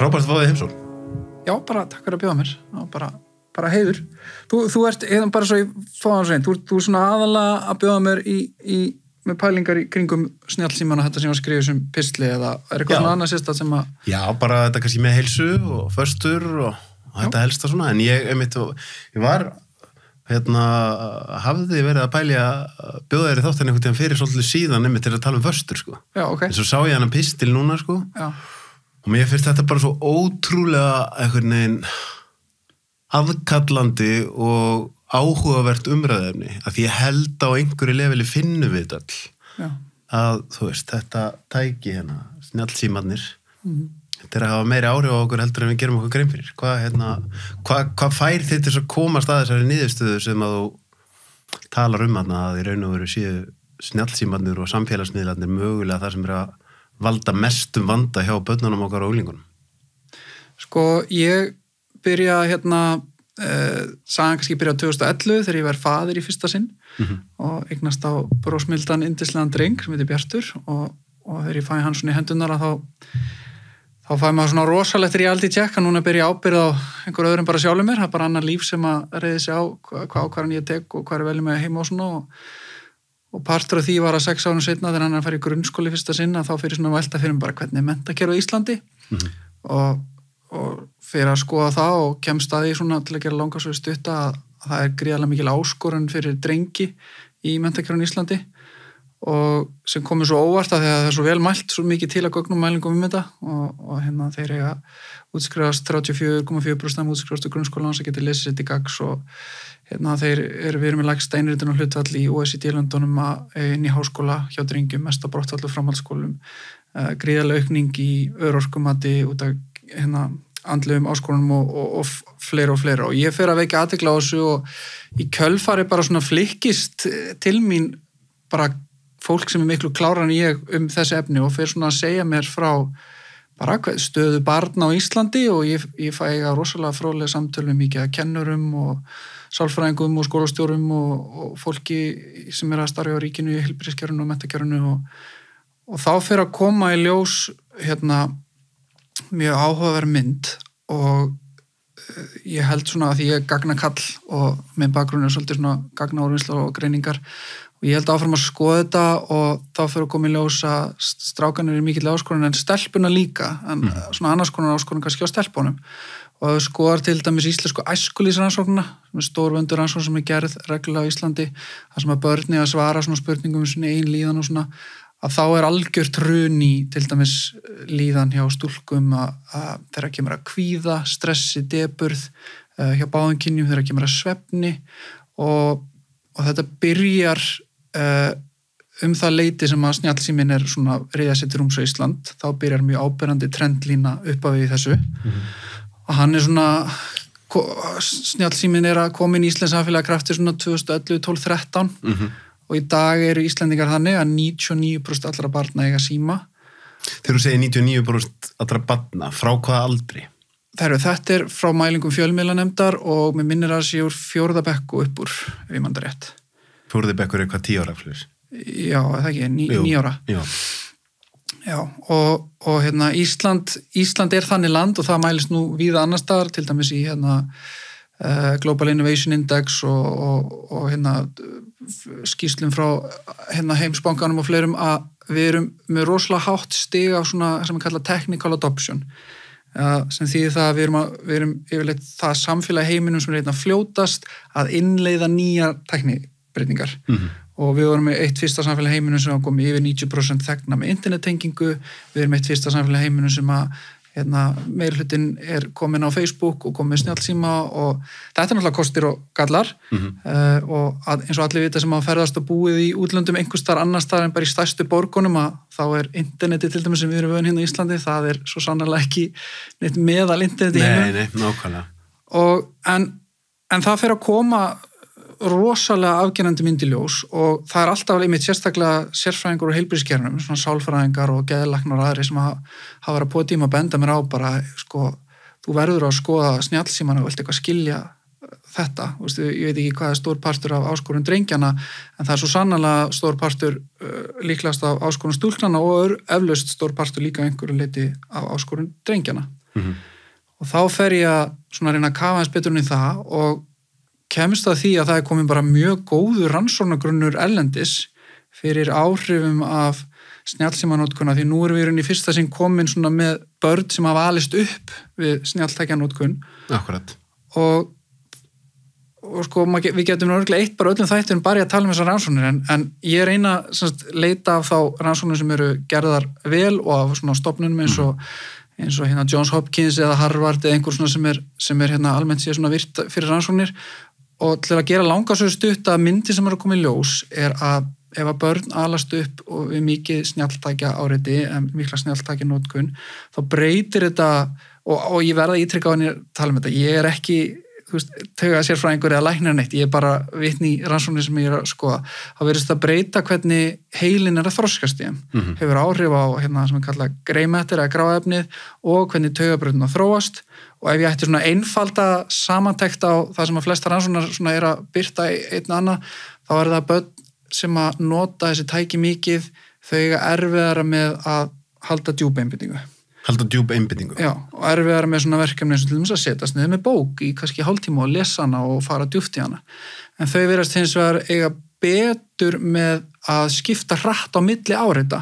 Frábært að fá þig heimsól. Já, bara takk fyrir að bjóða mér. Já, bara, bara heiður. Þú, þú ert, eða bara svo ég fá það svein, þú, þú ert svona aðalega að bjóða mér í, í, með pælingar í kringum snjálfsíman og þetta sem ég var að skrifa sem pistli eða er eitthvað já. svona annað sérstað sem að... Já, bara þetta kannski með heilsu og förstur og, og þetta helsta svona, en ég, einmitt, ég var hérna, hafði þið verið að pælja bjóðæri þáttan einhvern tíðan fyrir svolítið síðan einmitt til að tala um förstur, sko. Já, okay. En svo sá ég hann að pistil núna, sko. Já og mér finnst þetta bara svo ótrúlega einhvern veginn aðkallandi og áhugavert umræðefni að ég held á einhverju leveli finnum við þetta all Já. að þú veist þetta tæki hérna snjálfsímannir mm -hmm. þetta er að hafa meiri áhrif á okkur heldur en við gerum okkur grein fyrir hvað hérna, hva, hva fær þitt til að komast að þessari nýðustöðu sem að þú talar um að það í raun og veru síðu snjálfsímannir og samfélagsmiðlarnir mögulega það sem er að valda mestum vanda hjá börnunum okkar og úlingunum? Sko, ég byrja hérna eh, sagan kannski byrja 2011 þegar ég verði fadir í fyrsta sinn mm -hmm. og eignast á brósmildan indislegan dreng sem heitir Bjartur og, og þegar ég fæ hann svona í hendunar að þá þá fæ maður svona rosalegt reality check að núna byrja ábyrð á einhverju öðrum bara sjálfur mér það er bara annar líf sem að reyði sig á hvað ákvarðan ég tek og hvað er velið með heim og svona og og partur af því var að sex ánum setna þegar hann er að fara í grunnskóli fyrsta sinna þá fyrir svona velta fyrir bara hvernig mentakerfi í Íslandi mm -hmm. og, og fyrir að skoða það og kemst að því svona til að gera langarsvöðu stutta að það er gríðarlega mikil áskorun fyrir drengi í mentakerfin í Íslandi og sem komur svo óvart að það er svo vel mælt svo mikið til að gögnum mælingum um þetta og, og hérna þeir eiga útskrifast 34,4% útskrifast á grunnskólan sem getur lesið sitt í gags og hérna þeir eru verið með lagst einriðin og hlutfall í OECD-landunum eh, inn í háskóla hjá dringum, mest á brottfallu framhaldsskólum uh, eh, gríðarlega aukning í örorkumati út af hérna andluðum áskonum og, og, og fleira og fleira og ég fer að veika aðtegla á þessu og í kölfari bara svona flikkist eh, til mín bara fólk sem er miklu kláran en ég um þessi efni og fyrir svona að segja mér frá bara stöðu barna á Íslandi og ég, ég fæ eiga rosalega fróðlega samtölu mikið að kennurum og sálfræðingum og skólastjórum og, og fólki sem er að starfa á ríkinu í helbriðskerunum og metakjörunum og, og þá fyrir að koma í ljós hérna mjög áhugaverð mynd og eh, ég held svona að því ég er gagna kall og minn bakgrunn er svolítið svona gagna orðvinsla og greiningar og ég held áfram að skoða þetta og þá fyrir að koma í ljósa strákanir er mikill áskorun en stelpuna líka en mm. svona annars konar áskorun kannski á stelpunum og þau skoðar til dæmis íslensku æskulísrannsóknuna sem er stórvöndur rannsókn sem er gerð reglulega á Íslandi þar sem að börni að svara svona spurningum um svona einn líðan og svona að þá er algjör trun í til dæmis eh, líðan hjá stúlkum að, að þeirra kemur að kvíða stressi, deburð eh, hjá báðunkinnjum þeirra kemur að svefni og, og þetta byrjar uh, um það leiti sem að snjálfsímin er svona reyðasettur ums á Ísland þá byrjar mjög áberandi trendlína upp af því þessu mm -hmm. og hann er svona snjálfsímin er að koma inn í Íslands samfélagkrafti svona 2011, 12, 13 mm -hmm. og í dag eru Íslandingar þannig að 99% allra barna eiga síma Þegar þú segir 99% allra barna, frá hvaða aldri? Þegar þetta er frá mælingum fjölmiðlanemdar og mér minnir að það séur fjórðabekku uppur við mandar rétt fjórðibekkur eitthvað tíóra fyrir. Já, það ekki, ní, Jú, níóra. Já, já og, og hérna, Ísland, Ísland er þannig land og það mælist nú víða annar staðar, til dæmis í hérna, uh, Global Innovation Index og, og, og hérna, skýslum frá hérna, heimsbankanum og fleirum að við erum með rosalega hátt stig af svona sem við kalla technical adoption sem þýðir það að við erum, að, við erum yfirleitt það samfélag heiminum sem er einnig hérna að fljótast að innleiða nýja tekník breytingar mm -hmm. og við vorum með eitt fyrsta samfélag heiminu sem kom yfir 90% þegna með internettengingu við erum eitt fyrsta samfélag heiminu sem að hérna, meirhlutin er komin á Facebook og komin snjálfsíma og þetta er náttúrulega kostir og gallar mm -hmm. uh, og að, eins og allir vita sem að ferðast og búið í útlöndum einhverstar annar staðar en bara í stærstu borgunum að þá er interneti til dæmis sem við erum vöðin hérna í Íslandi það er svo sannarlega ekki neitt meðal interneti nei, nei, nákvæmlega og, en, en það fer að koma rosalega afgjörandi myndiljós og það er alltaf einmitt sérstaklega sérfræðingur og heilbríðskernum, svona sálfræðingar og geðlagnar og aðri sem hafa verið að poti um að benda mér á bara, sko, þú verður að skoða snjálfsíman og vilt eitthvað skilja uh, þetta, Vistu, ég veit ekki hvað er stór partur af áskorun drengjana en það er svo sannlega stór partur uh, líklast af áskorun stúlknana og öflust stór partur líka einhverju leiti af áskorun drengjana mm -hmm. og þá fer ég að svona reyna að kafa eins betur um það og kemst það því að það er komin bara mjög góður rannsónagrunnur ellendis fyrir áhrifum af snjálfsímanótkuna því nú er við í fyrsta sinn komin með börn sem hafa alist upp við snjálftækjanótkun og, og sko, við getum náttúrulega eitt bara öllum þættunum bara í að tala um þessar rannsónir en, en ég reyna að leita af þá rannsónir sem eru gerðar vel og af stopnunum eins mhm. og eins og hérna Johns Hopkins eða Harvard eða einhver svona sem er, sem er hérna almennt síðan svona virt fyrir rannsóknir og til að gera langasögur stutt að myndi sem eru að koma í ljós er að ef að börn alast upp og við mikið snjáltækja áriði, mikla snjáltækja nótkun, þá breytir þetta og, og ég verða að ítrykka á henni að tala um þetta, ég er ekki tegað sérfræðingur eða læknir neitt, ég er bara vitni í rannsóknir sem ég er að skoða þá verðist það breyta hvernig heilin er að þroskast í henn, mm -hmm. hefur áhrif á hérna sem er kallað greimættir eða gráefnið og hvernig tögabröðuna þróast og ef ég ætti svona einfalda samantækt á það sem að flesta rannsóna er að byrta einn anna þá er það börn sem að nota þessi tæki mikið þau er erfiðara með að halda djúb einbindingu Halda djúb einbindingu? Já, og erfiðara með svona verkefni eins og til dæmis að setjast niður með bók í kannski hálftíma og lesa hana og fara djúft í hana en þau verðast hins vegar eiga betur með að skipta hratt á milli áreita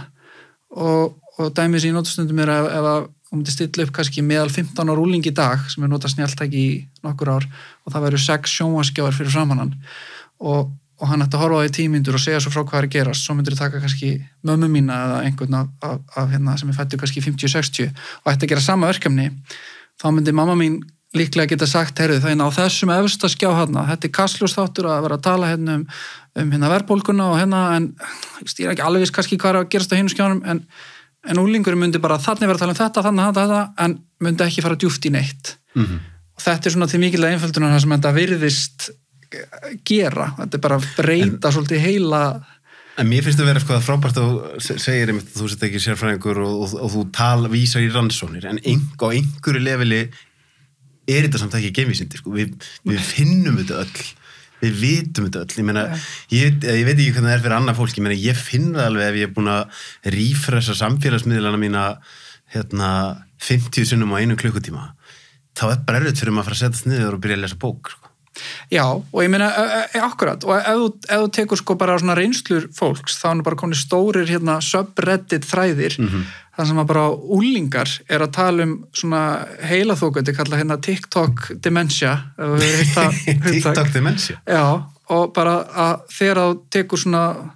og, og dæmis í nótustundum er að og myndi stilla upp kannski meðal 15 ára úling í dag sem er nota snjáltæki í nokkur ár og það væru 6 sjónvaskjáður fyrir framannan og, og hann ætti að horfa á því tímyndur og segja svo frá hvað er að gerast svo myndir það taka kannski mömmu mína eða einhvern af, af, af hérna sem er fættu kannski 50-60 og ætti að gera sama verkefni þá myndi mamma mín líklega geta sagt herru það er á þessum efsta skjá hérna þetta er kastljósþáttur að vera að tala hérna um, um hérna verðbólguna og hérna en ég stýra ekki alveg kannski hvað er að gerast á hinn skjánum en en úlingur myndi bara þannig vera að tala um þetta, þannig að þetta en myndi ekki fara djúft í neitt mm -hmm. og þetta er svona til mikilvæg einföldunar það sem þetta virðist eh, gera þetta er bara að breyta en, svolítið heila En mér finnst þetta að vera eitthvað sko, frábært að segja einmitt að þú sett ekki sérfræðingur og, og, og þú talvísar í rannsónir en yng, á einhverju leveli er þetta samt ekki gemisindi, sko. við, við finnum þetta öll við vitum þetta öll ég, meina, yeah. ég, eh, ég veit ekki hvernig það er fyrir annað fólk ég, meina, ég finn það alveg ef ég er búin að rífressa samfélagsmiðlana mína hérna, 50 sunnum á einu klukkutíma þá er bara erfitt fyrir maður að fara að setja það niður og byrja að lesa bók sko. Já, og ég minna, e, e, e, akkurat, og ef, ef þú tekur sko bara á svona reynslur fólks, þá er bara konið stórir hérna subreddit þræðir, mm -hmm. þannig sem að bara úlingar er að tala um svona heilaþókandi, kalla hérna TikTok dementia. TikTok dementia? Já, og bara að þegar þú tekur svona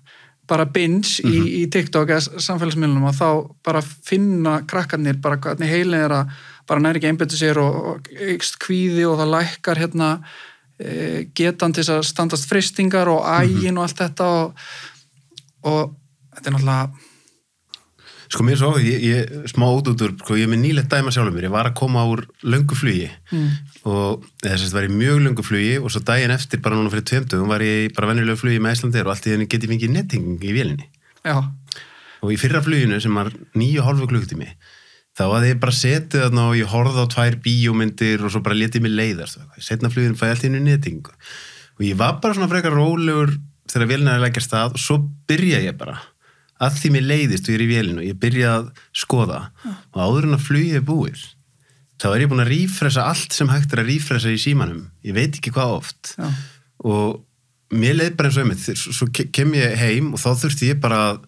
bara binge mm -hmm. í, mhm. í TikTok eða samfélagsmiðlunum og þá bara finna krakkarnir bara hvernig heilin er að bara næri ekki einbjötu sér og, og kvíði og það lækkar hérna Eh, getan til að standast fristingar og ægin mm -hmm. og allt þetta og, og þetta er náttúrulega Sko mér svo, ég, ég smá ódútur, sko ég er með nýlegt dæma sjálfur mér, ég var að koma úr lönguflugi mm. og þess að þetta var í mjög lönguflugi og svo daginn eftir bara núna fyrir tveimtöðum var ég bara vennilega flugi með Íslandir og allt í þenni geti fengið netting í vélinni Já. og í fyrra fluginu sem var nýju hálfu klukkutími þá að ég bara seti þarna og ég horfði á tvær bíómyndir og svo bara letið mér leiðast setnaflugin fæði allt inn í netting og ég var bara svona frekar rólegur þegar vélina er lækjast að og svo byrja ég bara að því mér leiðist og ég er í vélinu og ég byrja að skoða ah. og áður en að flugið er búið þá er ég búin að rífresa allt sem hægt er að rífresa í símanum ég veit ekki hvað oft ah. og mér leið bara eins og einmitt svo kem ég heim og þá þurfti ég bara að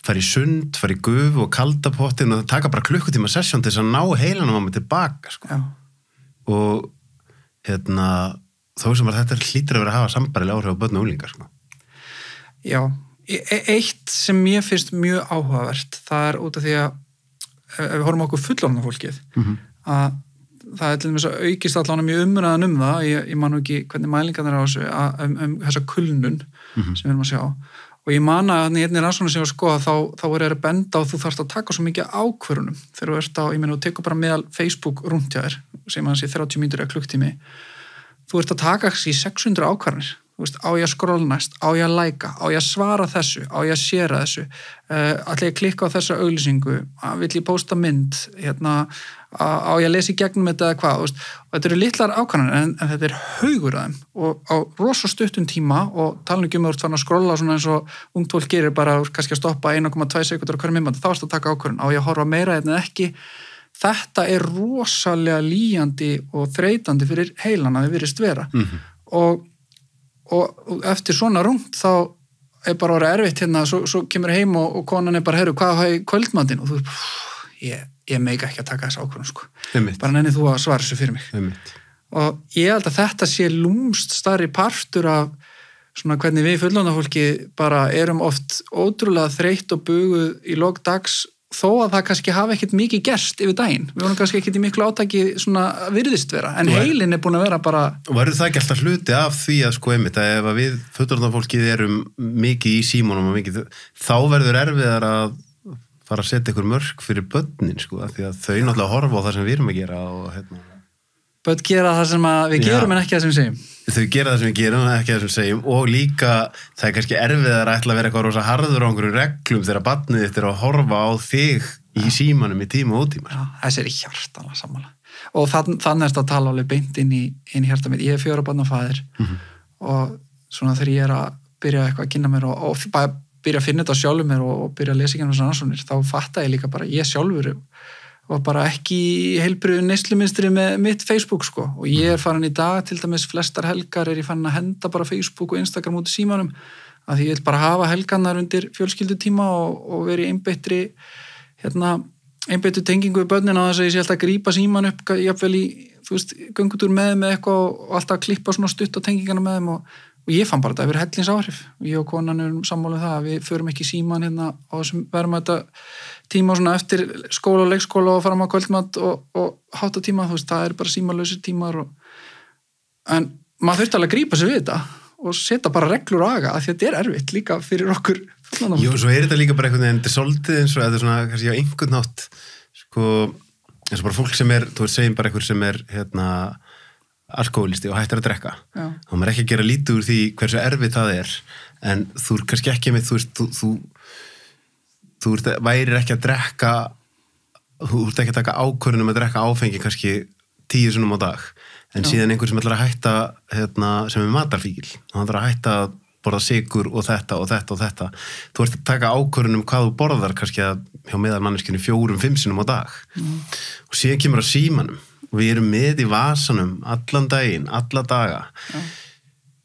fara í sund, fara í guf og kalda pottin og taka bara klukkutíma sessjón til þess að ná heilanum að maður tilbaka sko. og hérna, þó sem að þetta hlýtir að vera að hafa sambarilega áhrif á börn og úlingar sko. Já, e, e eitt sem ég finnst mjög áhugavert það er út af því að e, ef við horfum okkur fullofna fólkið mm -hmm. að það er til dæmis að aukist allan mjög umræðan um það, ég, ég man nú ekki hvernig mælingan er á þessu, að, um, um þessa kulnun mm -hmm. sem við erum að sjá og ég man að í einni rannsóna sem ég var að skoða þá, þá er það að benda á þú þarfst að taka svo mikið ákverunum þegar þú ert á, ég menn, þú tekur bara meðal Facebook rundtjáðir, sem að þessi 30 mítur eða klukktími, þú ert að taka þessi 600 ákvarnir veist, á ég að skrólnast, á ég að læka, á ég að svara þessu, á ég að sjera þessu, uh, eh, allir klikka á þessa auglýsingu, ah, vill ég posta mynd, hérna, á ég að lesa í gegnum þetta eða hvað, veist, og þetta eru litlar ákvæmlega en, en þetta er haugur af þeim og á rosastuttun tíma og talningum eru þannig að skróla svona eins og ungt fólk gerir bara kannski að stoppa 1,2 sekundur á hverjum mimmandi, þá erst að taka ákvæmlega, á ég að horfa meira hérna eða ekki þetta er rosalega líjandi og þreytandi fyrir heilana við verist vera mm -hmm. og og eftir svona rungt þá er bara orðið erfitt hérna svo, svo kemur heim og, og konan er bara, herru, hvað hafa ég kvöldmandin og þú, pff, ég, ég meika ekki að taka þessu ákvörðum sko, Heimitt. bara nenni þú að svara þessu fyrir mig Heimitt. og ég held að þetta sé lúmst starri partur af svona hvernig við fullónafólki bara erum oft ótrúlega þreytt og buguð í lógdags þó að það kannski hafi ekkert mikið gerst yfir daginn, við vorum kannski ekkert í miklu átaki svona virðist vera, en heilin er búin að vera bara... Og verður það ekki alltaf hluti af því að sko einmitt að ef við föturlandafólkið erum mikið í símónum mikið, þá verður erfiðar að fara að setja ykkur mörg fyrir börnin sko, því að þau náttúrulega horfa á það sem við erum að gera og hérna börn gera það sem við gerum Já. en ekki það sem við segjum þau gera það sem við gerum en ekki það sem við segjum og líka það er kannski erfið að ætla að vera eitthvað rosa harður á einhverju reglum þegar batnið þetta er að horfa á þig í símanum í tíma og útíma þessi er hjartanlega sammála og þann, þannig er þetta að tala alveg beint inn í, í hjarta mitt, ég er fjóra barnafæðir mm -hmm. og svona þegar ég er að byrja eitthvað að kynna mér og, og byrja að finna þetta sjálfur mér og, og byrja að lesa ekki um náttúrulega þá fattar ég líka bara, ég sjálfur var bara ekki heilbriðu neysluminstri með mitt Facebook sko og ég er mm. farin í dag til dæmis flestar helgar er ég fann að henda bara Facebook og Instagram út í símanum að ég vil bara hafa helganar undir fjölskyldutíma og, og veri einbeittri hérna, einbeittu tengingu í börnin á þess að ég sé alltaf að grýpa síman upp jáfnvel í, þú veist, gungutur með með eitthvað og alltaf að klippa svona stutt á tengingana með þeim og, og ég fann bara þetta að vera hellins áhrif, ég og konan erum sammáluð um það að við förum ekki síman hérna á þessum verma þetta tíma svona eftir skóla og leikskóla og fara maður kvöldmatt og, og hátta tíma þú veist, það er bara símalösir tímar og... en maður þurfti alveg að grípa sér við þetta og setja bara reglur á aga að þetta er erfitt líka fyrir okkur Jó, svo er þetta líka bara einhvern veginn þetta er svolítið eins og þetta er svona, kannski á einhvern nátt sko, eins og bara fólk sem er þú veist, segjum bara einhver sem er hérna, alkoholisti og hættar að drekka Já. þá maður ekki að gera lítið úr því hversu erfitt það er en þú er kannski ekki með, þú veist, þú, þú þú ert, værir ekki að drekka þú ert ekki að taka ákvörðunum að drekka áfengi kannski tíu sunnum á dag en Já. síðan einhver sem ætlar að hætta hérna, sem er matarfíl hann ætlar að hætta að borða sigur og þetta og þetta og þetta þú ert að taka ákvörðunum hvað þú borðar kannski að hjá meðalmanneskinu fjórum, fimm sunnum á dag mm. og síðan kemur að símanum og við erum með í vasanum allan daginn, alla daga Já.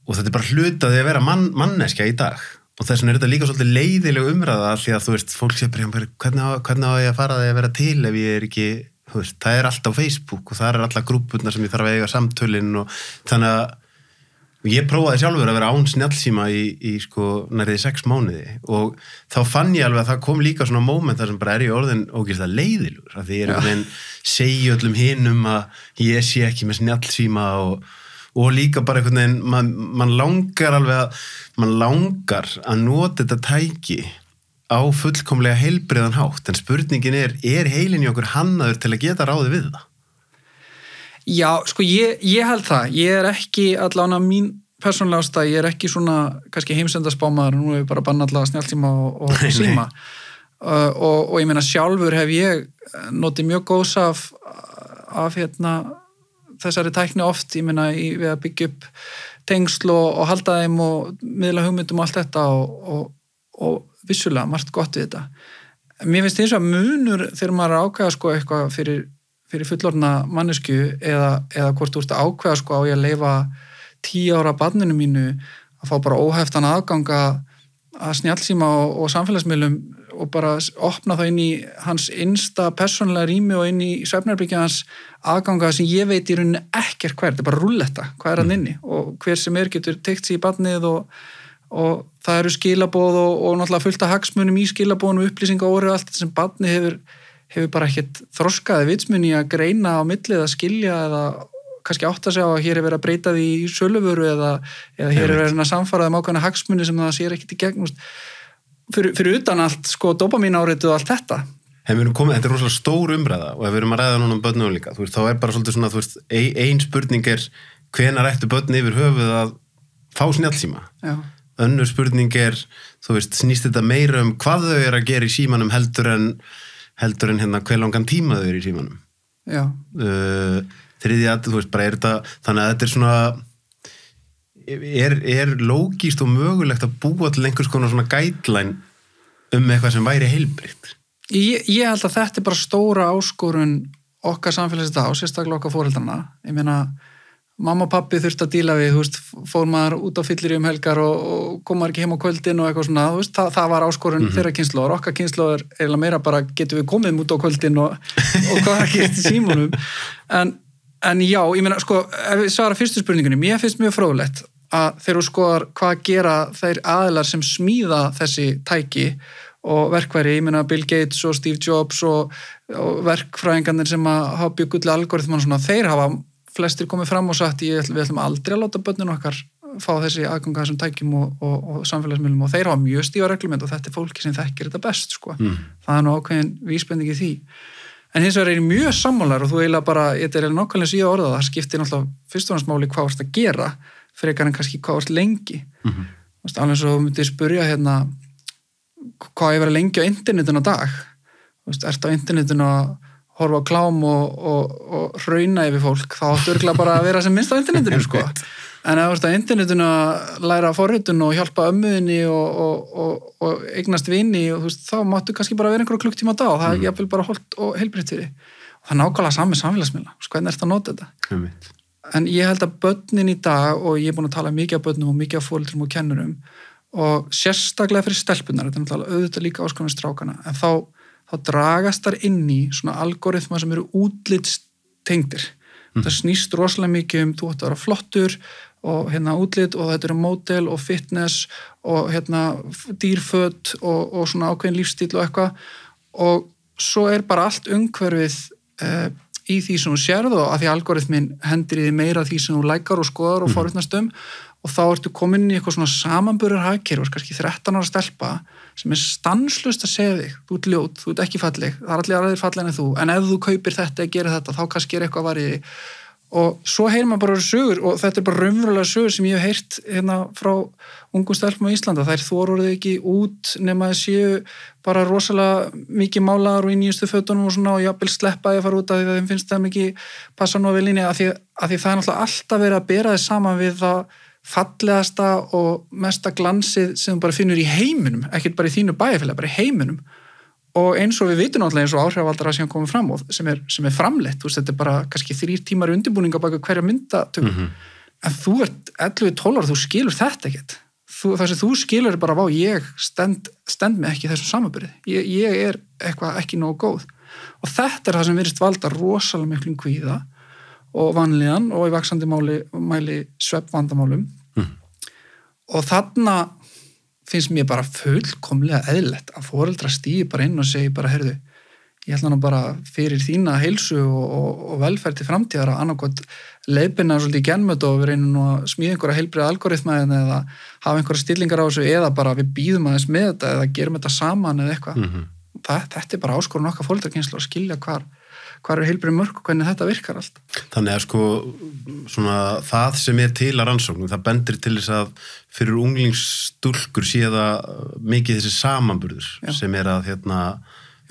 og þetta er bara hlutaði að vera mann, manneskja í dag og þess vegna er þetta líka svolítið leiðileg umræða því að þú veist, fólk sé bara hvernig á ég að fara því að vera til ef ég er ekki, þú veist, það er alltaf Facebook og það er alltaf grúpurnar sem ég þarf að eiga samtölinn og þannig að ég prófaði sjálfur að vera án snjálfsíma í, í sko nærðið sex mánuði og þá fann ég alveg að það kom líka svona móment þar sem bara er ég orðin og ekki það leiðilur, að því ég er ja. segja öllum hinn um að ég sé ekki með snjálfsíma og og líka bara einhvern veginn mann man langar alveg að mann langar að nota þetta tæki á fullkomlega heilbriðan hátt en spurningin er, er heilinni okkur hannaður til að geta ráði við það? Já, sko ég, ég held það ég er ekki allan að mín persónlega ástæð, ég er ekki svona kannski heimsendarspámaður, nú hefur við bara banna allavega snjálftíma og, og nei, síma nei. Uh, og, og ég meina sjálfur hef ég notið mjög góðs af, af hérna þessari tækni oft, ég minna, við að byggja upp tengsl og, og halda þeim og miðla hugmyndum og allt þetta og, og, og vissulega margt gott við þetta. Mér finnst eins og að munur þegar maður er ákveða sko eitthvað fyrir, fyrir fullorna mannesku eða, eða hvort úr þetta ákveða sko á ég að leifa tíu ára barninu mínu að fá bara óhæftan aðganga að snjálfsíma og samfélagsmiðlum og bara opna það inn í hans einsta personlega rými og inn í svefnarbyggja hans aðganga sem ég veit í rauninni ekkert hver, þetta er bara rulletta, hvað er hann inni og hver sem er getur teikt sér í badnið og, og það eru skilabóð og, og náttúrulega fullta hagsmunum í skilabóðunum, upplýsinga og orðu, allt þetta sem badni hefur, hefur bara ekkert þroskaði vitsmunni að greina á millið að skilja eða kannski átt að segja að hér er verið að breyta því í söluföru eða, eða hér er verið að samfaraði mákana hagsmunni sem það sér ekkert í gegn fyrir, fyrir utan allt sko dopamín áriðt og allt þetta komið, Þetta er rosalega stór umræða og ef við erum að ræða núna um börnum líka, veist, þá er bara svolítið svona veist, ein spurning er hvenar ættu börn yfir höfuð að fá snjálfsíma önnur spurning er, þú veist, snýst þetta meira um hvað þau eru að gera í símanum heldur en, heldur en hérna hver langan tíma þau eru í símanum uh, þriðið að, þú veist, bara er þetta þannig að þetta er svona er, er lógíst og mögulegt að búa til einhvers konar svona gætlæn um eitthvað sem væri heilbrikt? Ég, ég held að þetta er bara stóra áskorun okkar samfélagsins þá, sérstaklega okkar fóreldrana. Ég meina, mamma og pappi þurft að díla við, þú veist, fór maður út á fyllir í um helgar og, og kom maður ekki heim á kvöldin og eitthvað svona, þú veist, það, það var áskorun mm -hmm. þeirra kynnslóður. Okkar kynnslóður er eiginlega meira bara, getur við komið út á kvöldin og, og hvað er ekki eftir símónum? En, en já, ég meina, sko, svara fyrstu spurningunum, ég finnst mjög fróðlegt að þeir eru skoðar hvað gera þeir aðlar sem smíða þessi tæki og verkværi, ég minna Bill Gates og Steve Jobs og, og verkfræðingarnir sem hafa byggull algoritman og svona, þeir hafa flestir komið fram og sagt ég, við ætlum aldrei að láta börnunum okkar fá þessi aðganga þessum tækjum og, og, og samfélagsmiðlum og þeir hafa mjög stífa reglument og þetta er fólki sem þekkir þetta best sko. mm. það er nú ákveðin vísbending í því en hins vegar er ég mjög sammálar og þú eiginlega bara, þetta er nákvæmlega síða orðað það skiptir náttúrulega fyrst og náttúrulega máli hvað það gera frekar en kannski hvað varst lengi mm -hmm. alveg svo myndið spurja hérna hvað er verið lengi á internetinu á dag er þetta á internetinu að horfa á klám og, og, og rauna yfir fólk þá áttu örgla bara að vera sem minnst á internetinu sko. en ef þú ert á internetinu að læra forhutun og hjálpa ömmuðinni og, og eignast vini veist, þá máttu kannski bara vera einhverja klukk tíma á dag og það er mm. bara hólt og heilbriðt fyrir og það er nákvæmlega sami samfélagsmiðla, sko, hvernig er þetta að nota þetta? en ég held að börnin í dag og ég er búin að tala mikið af börnum og mikið af fólitrum og kennurum og sérstaklega fyrir stelpunar þetta er náttúrulega auðvitað líka áskonum strákana en þá, þá dragast þar inn í svona algoritma sem eru útlitstengdir mm. það snýst rosalega mikið um þú ætti að vera flottur og hérna útlitt og þetta eru mótel og fitness og hérna dýrfödd og, og svona ákveðin lífstíl og eitthvað og svo er bara allt umhverfið eh, í því sem þú sérðu og af því algoritmin hendir í því meira því sem þú lækar og skoðar og mm. forutnast um og þá ertu komin í eitthvað svona samanbörur hagkerfur, kannski 13 ára stelpa sem er stanslust að segja þig þú ert ljót, þú ert ekki falleg, það er allir aðraðir falleg en þú, en ef þú kaupir þetta eða gerir þetta, þá kannski er eitthvað að varja og svo heyr maður bara sögur og þetta er bara raunverulega sögur sem ég hef heyrt hérna frá ungu stelpum á Íslanda þær þóruðu ekki út nema að séu bara rosalega mikið málaður og í nýjustu fötunum og svona og jápil sleppaði að fara út að þeim finnst það mikið passa nú að vilinni að því að það er náttúrulega alltaf verið að bera þið saman við það fallegasta og mesta glansið sem þú bara finnur í heiminum ekkert bara í þínu bæfélag, bara í heiminum og eins og við vitum náttúrulega eins og áhrifaldara sem komið fram og sem er, sem er framlegt veist, þetta er bara kannski þrýr tímar undirbúninga baka hverja myndatöku mm -hmm. en þú ert 11-12 og þú skilur þetta ekkert það sem þú skilur er bara ég stend, stend mig ekki þessum samanbyrði ég, ég er eitthvað ekki nógu góð og þetta er það sem verist valda rosalega miklum kvíða og vanlíðan og í vaksandi máli, mæli svepp vandamálum mm -hmm. og þarna finnst mér bara fullkomlega eðlert að foreldra stýi bara inn og segi bara, herðu, ég ætla nú bara fyrir þína heilsu og, og, og velferð til framtíðar að annarkot leipina svolítið í genmötu og við reynum að smíða einhverja heilbriða algoritmaðin hérna eða hafa einhverja stillingar á þessu eða bara við býðum aðeins með þetta eða gerum þetta saman eða eitthvað. Mm -hmm. Þetta er bara áskorun okkar fólkdrakynslu að skilja hvar hvað eru heilbrið mörg og hvernig þetta virkar allt. Þannig að sko svona, það sem er til að rannsóknum, það bendir til þess að fyrir unglingsstúlkur séða uh, mikið þessi samanburður Já. sem er að hérna,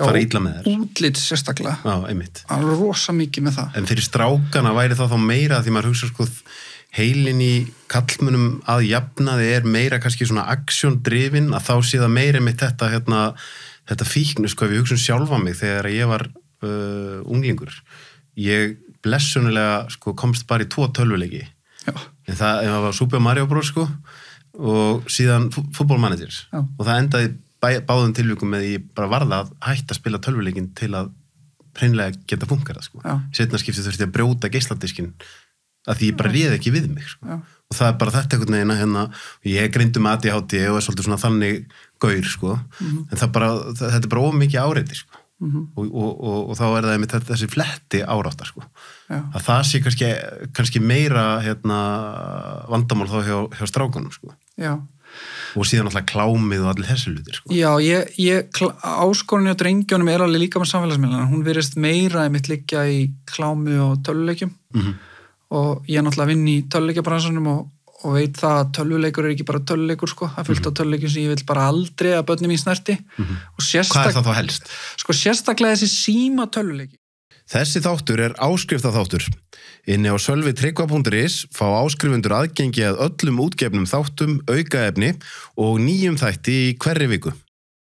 fara íla með þér. Já, útlýtt sérstaklega. Já, einmitt. Alveg rosa mikið með það. En fyrir strákana væri það þá meira því maður hugsa sko heilin í kallmunum að jafna þið er meira kannski svona aksjóndrifin að þá séða meira með þetta hérna, þetta fíknu sko ef ég hugsun sjálfa mig þegar ég var uh, unglingur ég blessunulega sko, komst bara í tvo tölvuleiki en það en var Super Mario Bros sko, og síðan fútbólmanager og það endaði bæ, báðum tilvíkum með ég bara varða að hætta að spila tölvuleikin til að hreinlega geta funkarað sko. setna skiptið þurfti að brjóta geislandiskin að því ég bara riði ekki við mig sko. og það er bara þetta einhvern veginn að hérna, ég grindum aðtíhátti og er svolítið svona þannig gaur sko. mm -hmm. en bara, þetta er bara ómikið áreiti sko mm -hmm. og, og, og, og þá er það einmitt þessi fletti áráttar sko. að það sé kannski, kannski meira hérna, vandamál þá hjá, hjá strákunum sko. og síðan alltaf klámið og allir þessu lutir sko. Já, áskorunni á drengjónum er alveg líka með samfélagsmiðlana hún verist meira einmitt líka í klámið og töluleikjum mm -hmm. og ég er náttúrulega að vinna í töluleikjabransunum og og veit það að tölvuleikur er ekki bara tölvuleikur sko, það fylgta mm -hmm. tölvuleikur sem ég vil bara aldrei að börnum í snerti mm -hmm. Hvað er það þá helst? Sko sérstaklega þessi síma tölvuleiki Þessi þáttur er áskrifta þáttur Inni á sölvitryggva.is fá áskrifundur aðgengi að öllum útgefnum þáttum, aukaefni og nýjum þætti í hverri viku